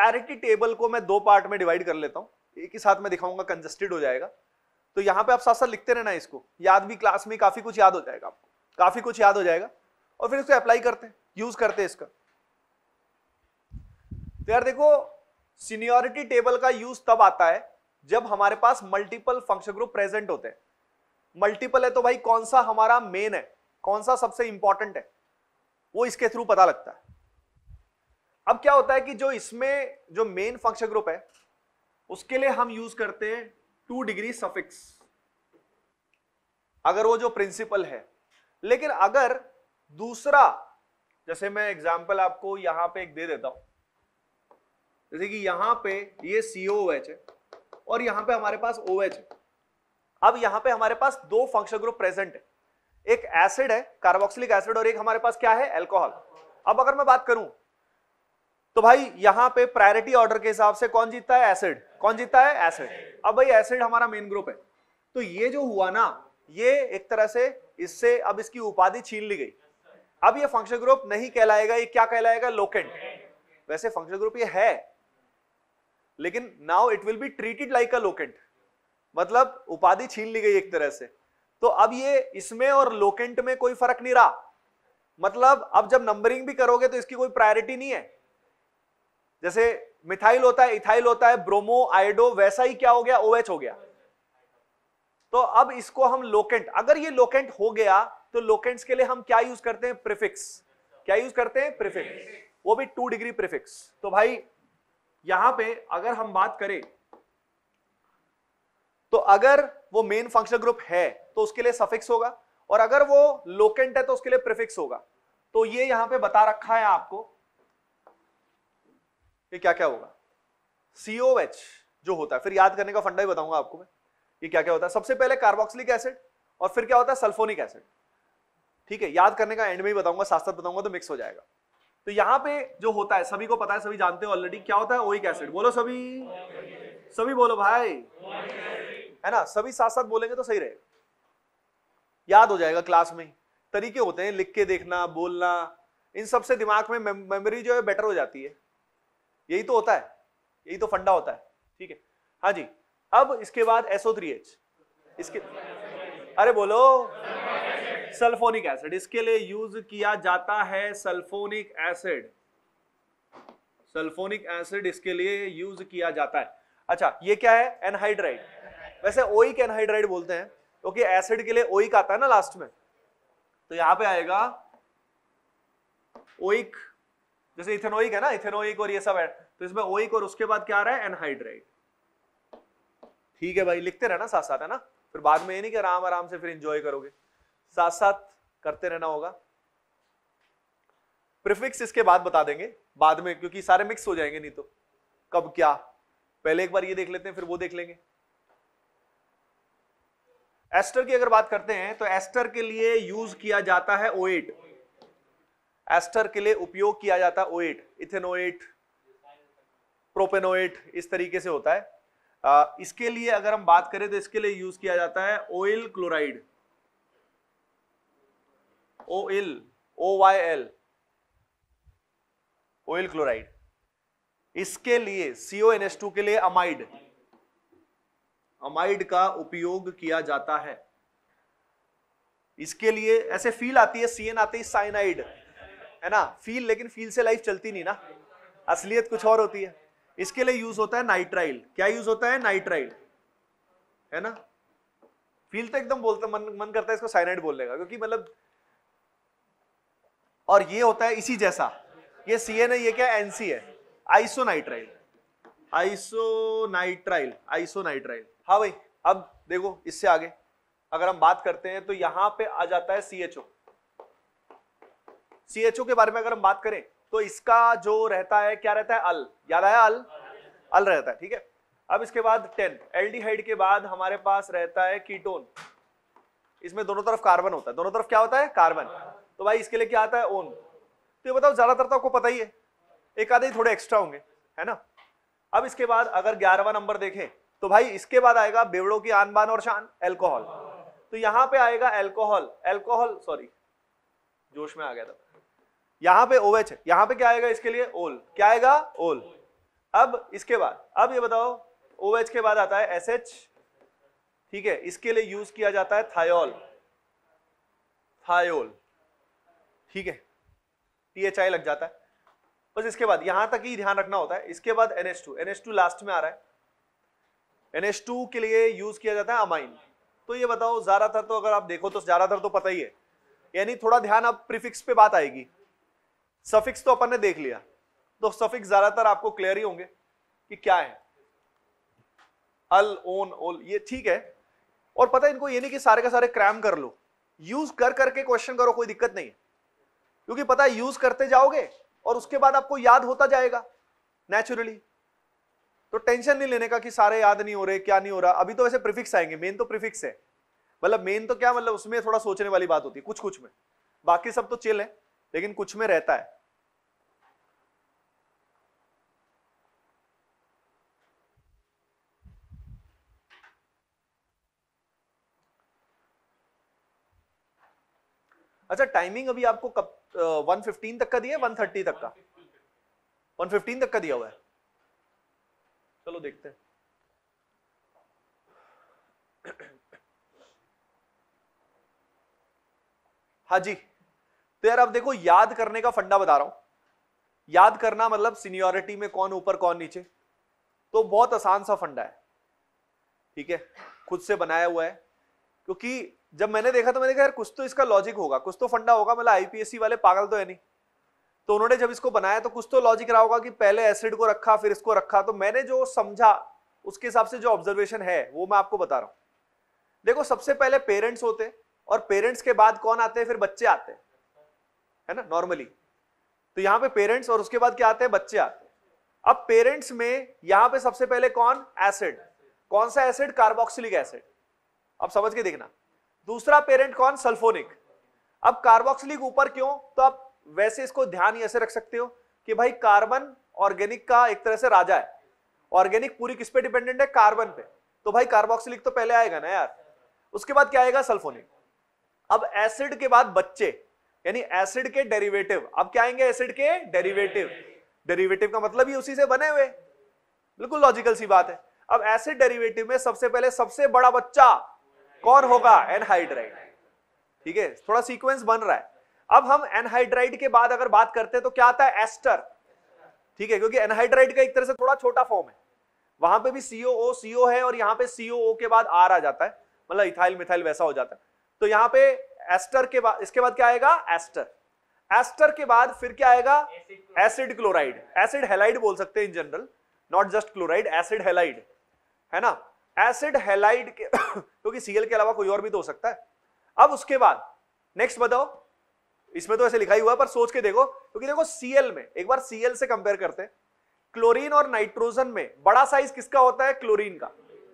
Priority table को मैं दो पार्ट में डिवाइड कर लेता हूँ एक ही साथ में दिखाऊंगा कंजस्टेड हो जाएगा तो यहाँ पे आप साथ साथ लिखते रहना इसको याद भी क्लास में काफी कुछ याद हो जाएगा आपको काफी कुछ याद हो जाएगा और फिर इसको अप्लाई करते हैं यूज करते हैं इसका तो यार देखो सीनियोरिटी टेबल का यूज तब आता है जब हमारे पास मल्टीपल फंक्शन ग्रुप प्रेजेंट होते हैं मल्टीपल है तो भाई कौन सा हमारा मेन है कौन सा सबसे इंपॉर्टेंट है वो इसके थ्रू पता लगता है अब क्या होता है कि जो इसमें जो मेन फंक्शन ग्रुप है उसके लिए हम यूज करते हैं टू डिग्री सफिक्स अगर वो जो प्रिंसिपल है लेकिन अगर दूसरा जैसे मैं एग्जाम्पल आपको यहां पे एक दे देता हूं जैसे कि यहां पे ये सीओ है और यहां पे हमारे पास ओ एच है अब यहां पे हमारे पास दो फंक्शन ग्रुप प्रेजेंट है एक एसिड है कार्बोक्सिलिक एसिड और एक हमारे पास क्या है एल्कोहल अब अगर मैं बात करूं तो भाई यहां पे प्रायोरिटी ऑर्डर के हिसाब से कौन जीतता है एसिड कौन जीतता है एसिड अब भाई एसिड हमारा मेन ग्रुप है तो ये जो हुआ ना ये एक तरह से इससे अब इसकी उपाधि छीन ली गई अब ये फंक्शन ग्रुप नहीं कहलाएगा ये क्या कहलाएगा लोकेंट वैसे फंक्शन ग्रुप ये है लेकिन now it will be treated like a locant मतलब उपाधि छीन ली गई एक तरह से तो अब ये इसमें और लोकेंट में कोई फर्क नहीं रहा मतलब अब जब नंबरिंग भी करोगे तो इसकी कोई प्रायोरिटी नहीं है जैसे मिथाइल होता है इथाइल होता है ब्रोमो आइडो वैसा ही क्या हो गया ओएच OH हो गया तो अब इसको हम लोकेंट अगर ये लोकेंट हो गया तो लोकेंट्स के लिए हम क्या यूज करते हैं प्रिफिक्स क्या यूज करते हैं प्रिफिक्स वो भी टू डिग्री प्रिफिक्स तो भाई यहां पे अगर हम बात करें तो अगर वो मेन फंक्शन ग्रुप है तो उसके लिए सफिक्स होगा और अगर वो लोकेंट है तो उसके लिए प्रिफिक्स होगा तो ये यहां पे बता रखा है आपको ये क्या क्या होगा सीओ एच जो होता है फिर याद करने का फंडा ही बताऊंगा आपको मैं ये क्या क्या होता है सबसे पहले कार्बोक्सिलिक एसिड और फिर क्या होता है सल्फोनिक एसिड ठीक है याद करने का एंड में ही बताऊंगा साथ साथ बताऊंगा तो मिक्स हो जाएगा तो यहाँ पे जो होता है सभी को पता है सभी जानते हो ऑलरेडी क्या होता है ओइक एसिड बोलो सभी सभी बोलो भाई है ना सभी साथ साथ बोलेंगे तो सही रहेगा याद हो जाएगा क्लास में तरीके होते हैं लिख के देखना बोलना इन सबसे दिमाग में मेमोरी जो है बेटर हो जाती है यही तो होता है यही तो फंडा होता है ठीक है हाँ जी अब इसके बाद एसओ थ्री एच इसके अरे बोलो सल्फोनिक एसिड इसके लिए यूज किया जाता है सल्फोनिक एसिड सल्फोनिक एसिड इसके लिए यूज किया जाता है अच्छा ये क्या है एनहाइड्राइड वैसे ओइक एनहाइड्राइड बोलते हैं क्योंकि तो एसिड के लिए ओइक आता है ना लास्ट में तो यहां पे आएगा ओइक जैसे इथेनोइक है ना इथेनोइक और ये सब है तो इसमें ओइक और उसके बाद क्या आ रहा है एनहाइड्राइड ठीक है भाई लिखते रहना साथ साथ है ना फिर बाद में ये नहीं कि आराम आराम से फिर इंजॉय करोगे साथ साथ करते रहना होगा प्रिफिक्स इसके बाद बता देंगे बाद में क्योंकि सारे मिक्स हो जाएंगे नहीं तो कब क्या पहले एक बार ये देख लेते हैं फिर वो देख लेंगे एस्टर की अगर बात करते हैं तो एस्टर के लिए यूज किया जाता है ओएट एस्टर के लिए उपयोग किया जाता है ओएट इथेनोएट प्रोपेनोएट इस तरीके से होता है आ, इसके लिए अगर हम बात करें तो इसके लिए यूज किया जाता है oyl chloride O O Y L oyl chloride इसके लिए सीओ एन एस टू के लिए अमाइड अमाइड का उपयोग किया जाता है इसके लिए ऐसे फील आती है सीएन आती है साइनाइड है ना फील लेकिन फील से लाइफ चलती नहीं ना असलियत कुछ और होती है इसके लिए यूज होता है नाइट्राइल क्या यूज होता है नाइट्राइल है ना फील तो एकदम बोलता मन मन करता है इसको साइनाइड बोलने का क्योंकि मतलब और ये होता है इसी जैसा ये सी एन है ये क्या एनसी है नाइट्राइल आइसो नाइट्राइल हाँ भाई अब देखो इससे आगे अगर हम बात करते हैं तो यहां पे आ जाता है सी एच ओ सीएचओ के बारे में अगर हम बात करें तो इसका जो रहता है क्या रहता है अल याद आया अल अल रहता है ठीक है अब इसके बाद टेन एल के बाद हमारे पास रहता है कीटोन इसमें दोनों तरफ कार्बन होता है दोनों तरफ क्या होता है कार्बन तो भाई इसके लिए क्या आता है ओन तो ये बताओ ज्यादातर तो आपको पता ही है एक आधे थोड़े एक्स्ट्रा होंगे है ना अब इसके बाद अगर ग्यारहवा नंबर देखें तो भाई इसके बाद आएगा बेवड़ों की आन बान और शान एल्कोहल तो यहां पे आएगा एल्कोहल एल्कोहल सॉरी जोश में आ गया था यहां पे ओवेच है यहां पे क्या आएगा इसके लिए ओल क्या आएगा ओल अब इसके बाद अब ये बताओ ओवेच OH के बाद आता है एस एच ठीक है इसके लिए यूज किया जाता है थायोल थायोल ठीक है टी एच आई लग जाता है बस इसके बाद यहां तक ही ध्यान रखना होता है इसके बाद NH two NH two last में आ रहा है एनएच टू के लिए यूज किया जाता है अमाइन तो ये बताओ ज्यादातर तो अगर आप देखो तो ज्यादातर तो पता ही है यानी थोड़ा ध्यान अब प्रीफिक्स पे बात आएगी सफिक्स तो अपन ने देख लिया तो सफिक्स ज्यादातर आपको क्लियर ही होंगे कि क्या है अल ओन ओल ये ठीक है और पता है इनको ये नहीं कि सारे का सारे क्रैम कर लो यूज कर करके क्वेश्चन करो कोई दिक्कत नहीं क्योंकि पता है यूज करते जाओगे और उसके बाद आपको याद होता जाएगा नेचुरली तो टेंशन नहीं लेने का कि सारे याद नहीं हो रहे क्या नहीं हो रहा अभी तो वैसे प्रिफिक्स आएंगे मेन तो प्रिफिक्स है मतलब मेन तो क्या मतलब उसमें थोड़ा सोचने वाली बात होती है कुछ कुछ में बाकी सब तो चिल है लेकिन कुछ में रहता है अच्छा टाइमिंग अभी आपको कब वन फिफ्टीन तक का दिया है वन थर्टी तक का वन फिफ्टीन तक का दिया हुआ है चलो देखते हैं हाँ जी तो यार अब देखो याद करने का फंडा बता रहा हूं याद करना मतलब सीनियोरिटी में कौन ऊपर कौन नीचे तो बहुत आसान सा फंडा है ठीक है खुद से बनाया हुआ है क्योंकि जब मैंने देखा तो मैंने कहा यार कुछ तो इसका लॉजिक होगा कुछ तो फंडा होगा मतलब आईपीएससी वाले पागल तो है नहीं तो उन्होंने जब इसको बनाया तो कुछ तो लॉजिक रहा होगा कि पहले एसिड को रखा फिर इसको रखा तो मैंने जो समझा उसके हिसाब से जो ऑब्जर्वेशन है वो मैं आपको बता रहा हूं देखो सबसे पहले पेरेंट्स होते हैं और पेरेंट्स के बाद कौन आते हैं फिर बच्चे आते हैं है ना नॉर्मली तो यहां पे पेरेंट्स और उसके बाद क्या आते हैं बच्चे आते हैं अब पेरेंट्स में यहां पे सबसे पहले कौन एसिड कौन सा एसिड कार्बोक्सिलिक एसिड अब समझ के देखना दूसरा पेरेंट कौन सल्फोनिक अब कार्बोक्सिलिक ऊपर क्यों तो आप वैसे इसको ध्यान ऐसे रख सकते हो कि भाई कार्बन ऑर्गेनिक का एक तरह से राजा है ऑर्गेनिक पूरी किस पे डिपेंडेंट है कार्बन पे तो भाई कार्बोक्सिलिक तो पहले आएगा ना यार उसके बाद क्या आएगा सल्फोनिक अब एसिड के बाद बच्चे यानी एसिड के डेरिवेटिव अब क्या आएंगे एसिड के डेरिवेटिव डेरिवेटिव का मतलब ही उसी से बने हुए बिल्कुल लॉजिकल सी बात है अब एसिड डेरिवेटिव में सबसे पहले सबसे बड़ा बच्चा कौन होगा एनहाइड्राइड ठीक है थोड़ा सीक्वेंस बन रहा है अब हम एनहाइड्राइड के बाद अगर बात करते हैं तो क्या आता है एस्टर ठीक है क्योंकि एनहाइड्राइड का एक तरह से थोड़ा छोटा फॉर्म है वहां पे भी सीओ सीओ है और यहाँ पे सीओ के बाद आर आ जाता है मतलब इथाइल मिथाइल वैसा हो जाता है तो यहां पे एस्टर के बाद इसके बाद क्या आएगा एस्टर एस्टर के बाद फिर क्या आएगा एसिड क्लोराइड एसिड हेलाइड बोल सकते हैं in general not just chloride acid halide है ना एसिड हेलाइड के क्योंकि सीएल के अलावा कोई और भी तो हो सकता है अब उसके बाद नेक्स्ट बताओ इसमें तो ऐसे लिखा ही हुआ पर सोच के देखो क्योंकि देखो सीएल में एक बार सीएल से कंपेयर करते हैं क्लोरीन और नाइट्रोजन में बड़ा साइज किसका होता है क्लोरीन का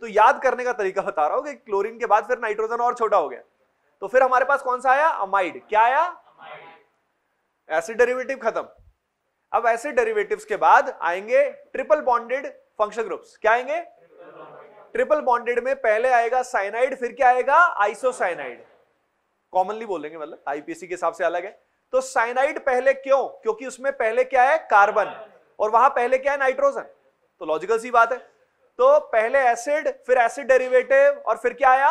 तो याद करने का तरीका बता रहा हूं कि क्लोरीन के बाद फिर नाइट्रोजन और छोटा हो गया तो फिर हमारे पास कौन सा आया अमाइड क्या आया एसिड डेरिवेटिव खत्म अब एसिड डेरिवेटिव्स के बाद आएंगे ट्रिपल बॉन्डेड फंक्शन ग्रुप्स क्या आएंगे ट्रिपल बॉन्डेड में पहले आएगा साइनाइड फिर क्या आएगा आइसोसाइनाइड कॉमनली बोलेंगे मतलब आईपीसी के हिसाब से अलग है तो साइनाइड पहले क्यों क्योंकि उसमें पहले क्या है कार्बन और वहां पहले क्या है नाइट्रोजन तो लॉजिकल सी बात है तो पहले एसिड फिर एसिड डेरिवेटिव और फिर क्या आया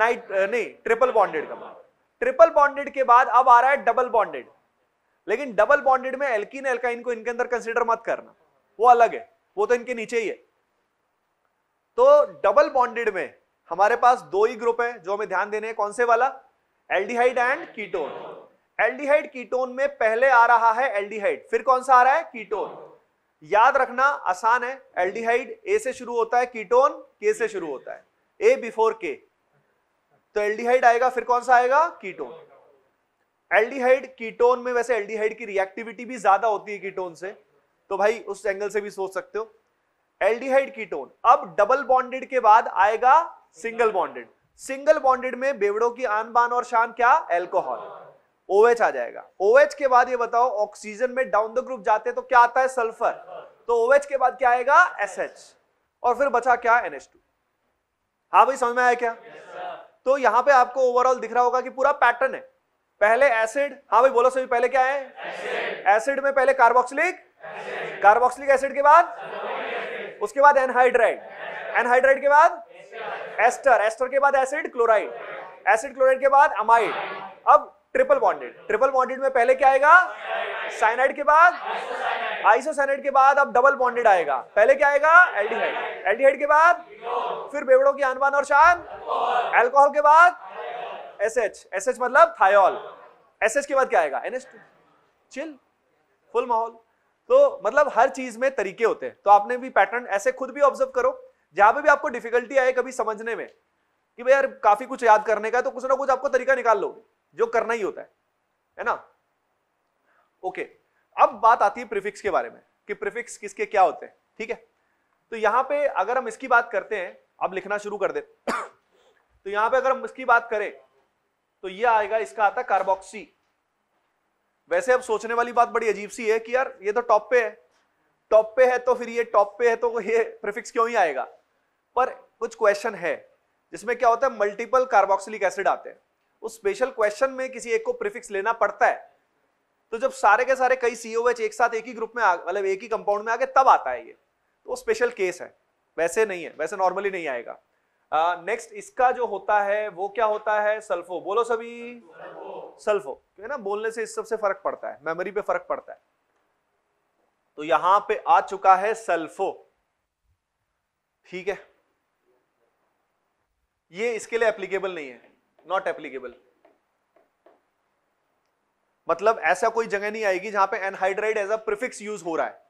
नाइट नहीं ट्रिपल बॉन्डेड का ट्रिपल बॉन्डेड के बाद अब आ रहा है डबल बॉन्डेड लेकिन डबल बॉन्डेड में एल्किन एल्काइन को इनके अंदर कंसिडर मत करना वो अलग है वो तो इनके नीचे ही है तो डबल बॉन्डेड में हमारे पास दो ही ग्रुप है जो हमें ध्यान देने हैं कौन से वाला aldehyde and ketone aldehyde ketone में पहले आ रहा है एल्डिहाइड फिर कौन सा आ रहा है कीटोन याद रखना आसान है एल्डिहाइड ए से शुरू होता है कीटोन के से शुरू होता है ए बिफोर के तो एल्डिहाइड आएगा फिर कौन सा आएगा कीटोन एल्डिहाइड कीटोन में वैसे एल्डिहाइड की रिएक्टिविटी भी ज्यादा होती है कीटोन से तो भाई उस एंगल से भी सोच सकते हो एल्डिहाइड कीटोन अब डबल बॉन्डेड के बाद आएगा सिंगल बॉन्डेड सिंगल बॉन्डेड में बेवड़ों की आन बान और शान क्या एल्कोहल OH आ जाएगा OH के बाद ये बताओ ऑक्सीजन में डाउन द ग्रुप जाते हैं तो क्या आता है सल्फर तो OH के बाद क्या आएगा SH और फिर बचा क्या NH2 हाँ भाई समझ में आया क्या yes, तो यहां पे आपको ओवरऑल दिख रहा होगा कि पूरा पैटर्न है पहले एसिड हाँ भाई बोलो सभी पहले क्या है एसिड में पहले कार्बोक्सिलिक कार्बोक्सिलिक एसिड के बाद उसके बाद एनहाइड्राइड एनहाइड्राइड के बाद एस्टर एस्टर के बाद एसिड क्लोराइड एसिड क्लोराइड के बाद अमाइड अब ट्रिपल बॉन्डेड ट्रिपल बॉन्डेड में पहले क्या आएगा साइनाइड के बाद आइसोसेनेट के बाद अब डबल बॉन्डेड आएगा पहले क्या आएगा एल्डिहाइड एल्डिहाइड के बाद फिर बेवड़ों की आनबान और शान एल्कोहल के बाद एस एच एस एच मतलब थायोल एस एच के बाद क्या आएगा एनएस टू चिल फुल माहौल तो मतलब हर चीज में तरीके होते हैं तो आपने भी पैटर्न ऐसे खुद भी ऑब्जर्व करो जहां पे भी आपको डिफिकल्टी आए कभी समझने में कि भाई यार काफी कुछ याद करने का है तो कुछ ना कुछ आपको तरीका निकाल लो जो करना ही होता है है ना ओके okay. अब बात आती है प्रिफिक्स के बारे में कि प्रिफिक्स किसके क्या होते हैं ठीक है तो यहां पे अगर हम इसकी बात करते हैं अब लिखना शुरू कर दे तो यहां पे अगर हम इसकी बात करें तो ये आएगा इसका आता कार्बोक्सी वैसे अब सोचने वाली बात बड़ी अजीब सी है कि यार ये तो टॉप पे है टॉप पे है तो फिर ये टॉप पे है तो ये प्रिफिक्स क्यों ही आएगा पर कुछ क्वेश्चन है जिसमें क्या होता है मल्टीपल कार्बोक्सिलिक एसिड आते हैं उस स्पेशल क्वेश्चन में किसी एक को प्रिफिक्स लेना पड़ता है तो जब सारे के सारे कई सी एक साथ एक ही ग्रुप में मतलब एक ही कंपाउंड में आगे तब आता है ये तो स्पेशल केस है वैसे नहीं है वैसे नॉर्मली नहीं आएगा नेक्स्ट uh, इसका जो होता है वो क्या होता है सल्फो बोलो सभी सल्फो क्यों ना बोलने से इस सबसे फर्क पड़ता है मेमोरी पे फर्क पड़ता है तो यहां पे आ चुका है सल्फो ठीक है ये इसके लिए एप्लीकेबल नहीं है नॉट एप्लीकेबल मतलब ऐसा कोई जगह नहीं आएगी जहां पे anhydride as a prefix use हो रहा है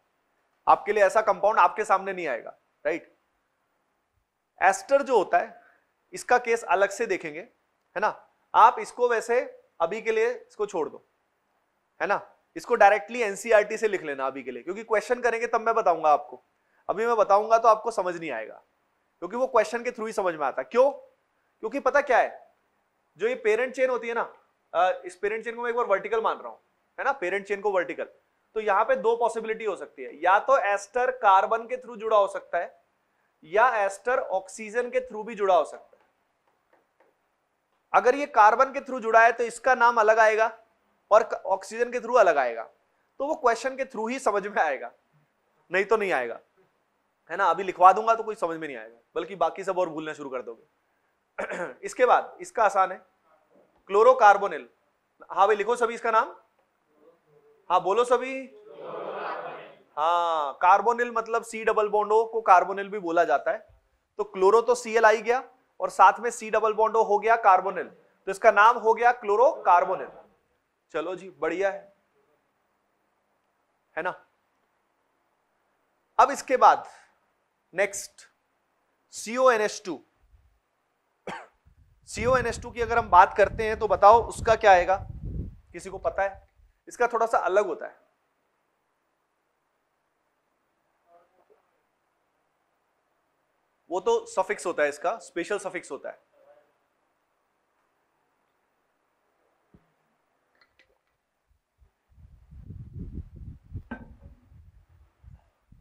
आपके लिए ऐसा कंपाउंड आपके सामने नहीं आएगा राइट एस्टर जो होता है इसका केस अलग से देखेंगे है ना आप इसको वैसे अभी के लिए इसको छोड़ दो है ना इसको डायरेक्टली एनसीईआरटी e से लिख लेना अभी के लिए क्योंकि क्वेश्चन करेंगे तब मैं बताऊंगा आपको अभी मैं बताऊंगा तो आपको समझ नहीं आएगा क्योंकि वो क्वेश्चन के थ्रू ही समझ में आता क्यों क्योंकि पता क्या है जो ये पेरेंट चेन होती है ना इस पेरेंट चेन को मैं एक बार वर्टिकल मान रहा हूं है ना पेरेंट चेन को वर्टिकल तो यहां पे दो पॉसिबिलिटी हो सकती है या तो एस्टर कार्बन के थ्रू जुड़ा हो सकता है या एस्टर ऑक्सीजन के थ्रू भी जुड़ा हो सकता है अगर ये कार्बन के थ्रू जुड़ा है तो इसका नाम अलग आएगा और ऑक्सीजन के थ्रू अलग आएगा तो वो क्वेश्चन के थ्रू ही समझ में आएगा नहीं तो नहीं आएगा है ना अभी लिखवा दूंगा तो कोई समझ में नहीं आएगा बल्कि बाकी सब और भूलना शुरू कर दोगे इसके बाद इसका आसान है क्लोरोकार्बोनिल हाँ भाई लिखो सभी इसका नाम हाँ बोलो सभी हाँ कार्बोनिल मतलब सी डबल बॉन्डो को कार्बोनिल भी बोला जाता है तो क्लोरो तो सीएल आई गया और साथ में सी डबल बॉन्डो हो गया कार्बोनिल तो इसका नाम हो गया क्लोरो कार्बोनिल चलो जी बढ़िया है है ना अब इसके बाद next CO N S two CO two की अगर हम बात करते हैं तो बताओ उसका क्या आएगा किसी को पता है इसका थोड़ा सा अलग होता है वो तो सफिक्स होता है इसका स्पेशल सफिक्स होता है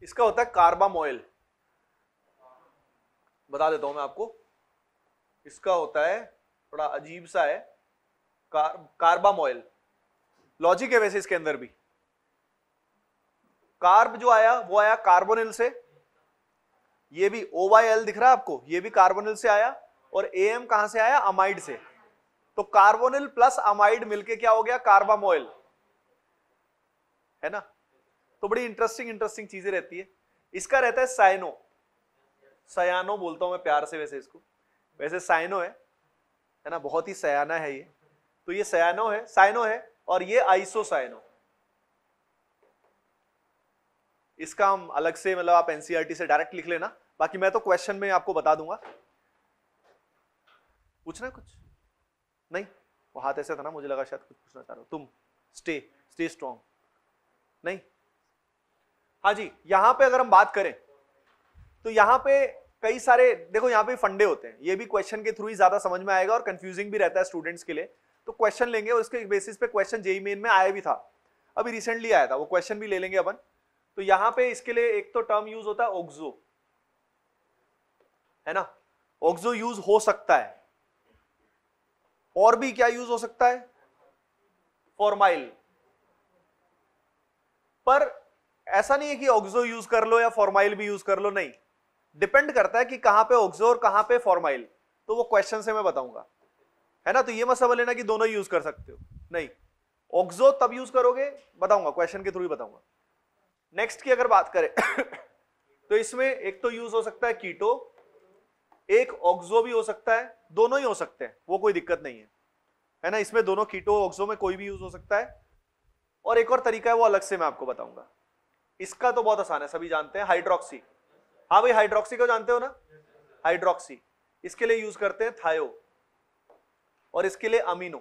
इसका होता है कार्बामोइल बता देता हूं मैं आपको इसका होता है थोड़ा अजीब सा है कार, ऑयल लॉजिक है वैसे इसके अंदर भी कार्ब जो आया वो आया कार्बोनिल से ये भी ओ वाई एल दिख रहा है आपको ये भी कार्बोनिल से आया और ए एम कहां से आया अमाइड से तो कार्बोनिल प्लस अमाइड मिलके क्या हो गया ऑयल है ना तो बड़ी इंटरेस्टिंग इंटरेस्टिंग चीजें रहती है इसका रहता है साइनो सयानो बोलता हूं मैं प्यार से वैसे इसको वैसे साइनो है है ना बहुत ही सयाना है ये तो ये सयानो है साइनो है और ये आइसो साइनो इसका हम अलग से मतलब आप एनसीआरटी e से डायरेक्ट लिख लेना बाकी मैं तो क्वेश्चन में आपको बता दूंगा पूछना कुछ नहीं वो हाथ ऐसे था ना मुझे लगा शायद कुछ पूछना चाह रहे हो तुम स्टे स्टे स्ट्रॉन्ग नहीं हाँ जी यहां पे अगर हम बात करें तो यहां पे कई सारे देखो यहाँ पे फंडे होते हैं ये भी क्वेश्चन के थ्रू ही ज्यादा समझ में आएगा और कंफ्यूजिंग भी रहता है स्टूडेंट्स के लिए तो क्वेश्चन लेंगे और उसके बेसिस पे क्वेश्चन जेई मेन में आया भी था अभी रिसेंटली आया था वो क्वेश्चन भी ले लेंगे अपन तो यहाँ पे इसके लिए एक तो टर्म यूज होता है ओग्जो है ना ओग्जो यूज हो सकता है और भी क्या यूज हो सकता है फॉर्माइल पर ऐसा नहीं है कि ऑक्सो यूज कर लो या फॉर्माइल भी यूज कर लो नहीं डिपेंड करता है कि कहां पे ऑक्सो और कहां पे फॉर्माइल तो वो क्वेश्चन से मैं बताऊंगा है ना तो ये मत समझ लेना कि दोनों यूज कर सकते हो नहीं ऑक्सो तब यूज करोगे बताऊंगा क्वेश्चन के थ्रू ही बताऊंगा नेक्स्ट की अगर बात करें तो इसमें एक तो यूज हो सकता है कीटो एक ऑक्सो भी हो सकता है दोनों ही हो सकते हैं वो कोई दिक्कत नहीं है है ना इसमें दोनों कीटो ऑक्सो में कोई भी यूज हो सकता है और एक और तरीका है वो अलग से मैं आपको बताऊंगा इसका तो बहुत आसान है सभी जानते हैं हाइड्रोक्सी हाँ भाई हाइड्रोक्सी को जानते हो ना हाइड्रोक्सी इसके लिए यूज करते हैं थायो और इसके लिए अमीनो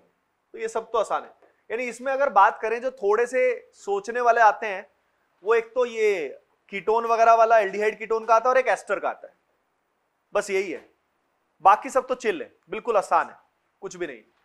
तो ये सब तो आसान है यानी इसमें अगर बात करें जो थोड़े से सोचने वाले आते हैं वो एक तो ये कीटोन वगैरह वाला एल्डिहाइड कीटोन का आता है और एक एस्टर का आता है बस यही है बाकी सब तो चिल है बिल्कुल आसान है कुछ भी नहीं